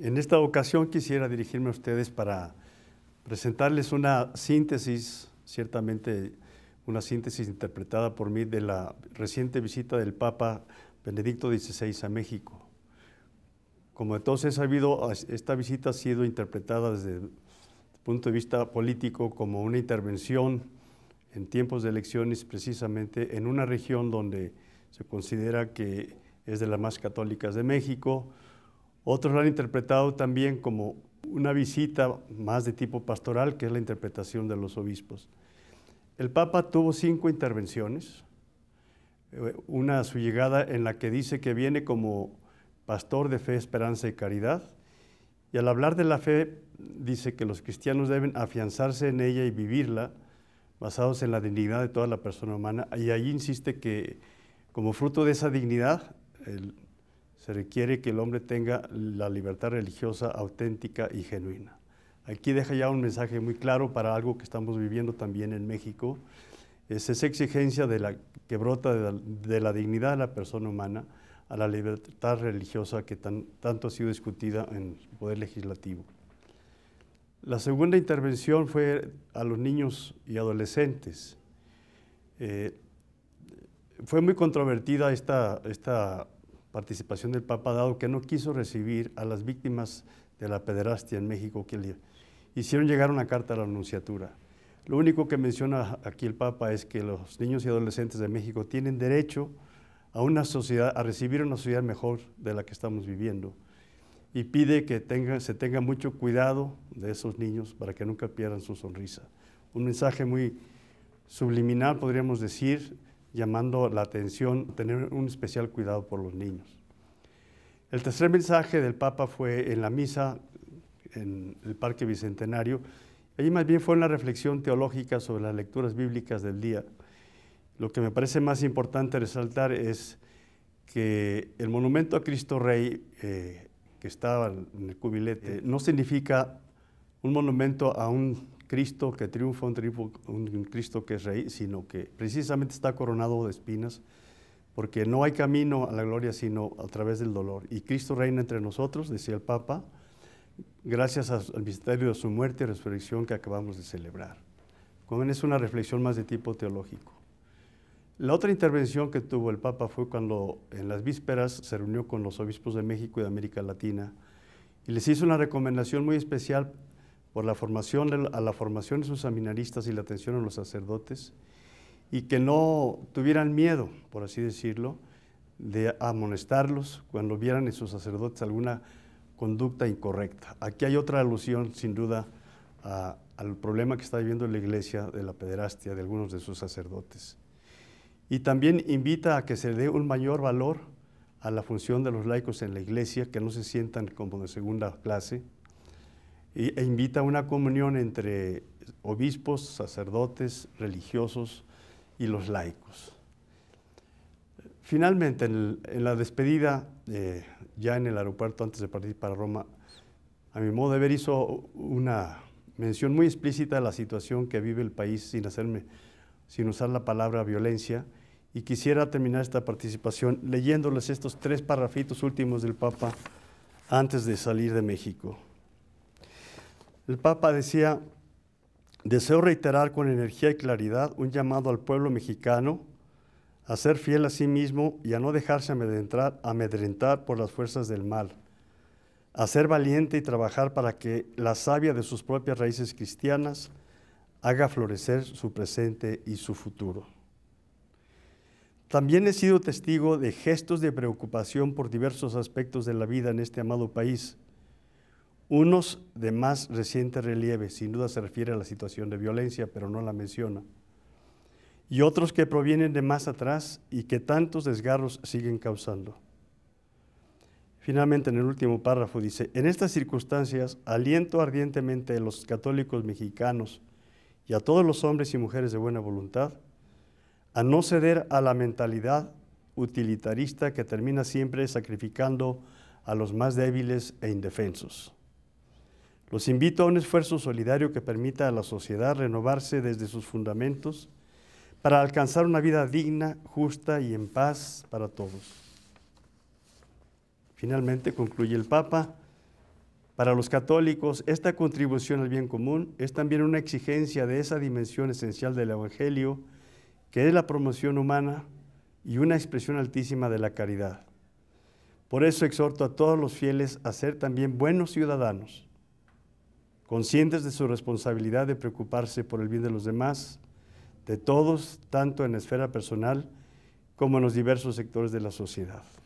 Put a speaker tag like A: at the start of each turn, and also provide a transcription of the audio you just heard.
A: En esta ocasión quisiera dirigirme a ustedes para presentarles una síntesis, ciertamente una síntesis interpretada por mí de la reciente visita del Papa Benedicto XVI a México. Como entonces ha sabido, esta visita ha sido interpretada desde el punto de vista político como una intervención en tiempos de elecciones precisamente en una región donde se considera que es de las más católicas de México, otros lo han interpretado también como una visita más de tipo pastoral, que es la interpretación de los obispos. El Papa tuvo cinco intervenciones, eh, una a su llegada en la que dice que viene como pastor de fe, esperanza y caridad, y al hablar de la fe dice que los cristianos deben afianzarse en ella y vivirla basados en la dignidad de toda la persona humana, y ahí insiste que como fruto de esa dignidad, el, se requiere que el hombre tenga la libertad religiosa auténtica y genuina. Aquí deja ya un mensaje muy claro para algo que estamos viviendo también en México. Es esa exigencia de la, que brota de la, dignidad de la persona humana a la libertad religiosa que tanto ha sido discutida en el Poder Legislativo. La segunda intervención fue a los niños y adolescentes. Eh, fue muy controvertida esta, esta participación del Papa, dado que no quiso recibir a las víctimas de la pederastia en México que hicieron llegar una carta a la anunciatura Lo único que menciona aquí el Papa es que los niños y adolescentes de México tienen derecho a una sociedad, a recibir una sociedad mejor de la que estamos viviendo y pide que se tenga mucho cuidado de esos niños para que nunca pierdan su sonrisa. Un mensaje muy subliminal, podríamos decir, llamando la atención, tener un especial cuidado por los niños. El tercer mensaje del Papa fue en la misa en el Parque Bicentenario. Allí más bien fue una reflexión teológica sobre las lecturas bíblicas del día. Lo que me parece más importante resaltar es que el monumento a Cristo Rey eh, que estaba en el cubilete no significa un monumento a un Cristo que triunfa, un, triunfo, Cristo que es rey, sino que precisamente está coronado de espinas, porque no hay camino a la gloria sino a través del dolor. Y Cristo reina entre nosotros, decía el Papa, gracias al misterio de su muerte y resurrección que acabamos de celebrar. Como es una reflexión más de tipo teológico. La otra intervención que tuvo el Papa fue cuando en las vísperas se reunió con los obispos de México y de América Latina y les hizo una recomendación muy especial por la formación a la formación de sus seminaristas y la atención a los sacerdotes y que no tuvieran miedo, por así decirlo, de amonestarlos cuando vieran en sus sacerdotes alguna conducta incorrecta. Aquí hay otra alusión, sin duda, al problema que está viviendo la iglesia de la pederastia de algunos de sus sacerdotes. Y también invita a que se dé un mayor valor a la función de los laicos en la iglesia, que no se sientan como de segunda clase, e invita a una comunión entre obispos, sacerdotes, religiosos y los laicos. Finalmente, en, la despedida, eh, ya en el aeropuerto antes de partir para Roma, a mi modo de ver hizo una mención muy explícita de la situación que vive el país sin hacerme, sin usar la palabra violencia, y quisiera terminar esta participación leyéndoles estos tres parrafitos últimos del Papa antes de salir de México. El Papa decía, deseo reiterar con energía y claridad un llamado al pueblo mexicano a ser fiel a sí mismo y a no dejarse amedrentar, por las fuerzas del mal, a ser valiente y trabajar para que la savia de sus propias raíces cristianas haga florecer su presente y su futuro. También he sido testigo de gestos de preocupación por diversos aspectos de la vida en este amado país, unos de más reciente relieve, sin duda se refiere a la situación de violencia, pero no la menciona. Y otros que provienen de más atrás y que tantos desgarros siguen causando. Finalmente, en el último párrafo dice, en estas circunstancias aliento ardientemente a los católicos mexicanos y a todos los hombres y mujeres de buena voluntad a no ceder a la mentalidad utilitarista que termina siempre sacrificando a los más débiles e indefensos. Los invito a un esfuerzo solidario que permita a la sociedad renovarse desde sus fundamentos para alcanzar una vida digna, justa y en paz para todos. Finalmente, concluye el Papa, para los católicos esta contribución al bien común es también una exigencia de esa dimensión esencial del Evangelio, que es la promoción humana y una expresión altísima de la caridad. Por eso exhorto a todos los fieles a ser también buenos ciudadanos conscientes de su responsabilidad de preocuparse por el bien de los demás, de todos, tanto en la esfera personal como en los diversos sectores de la sociedad.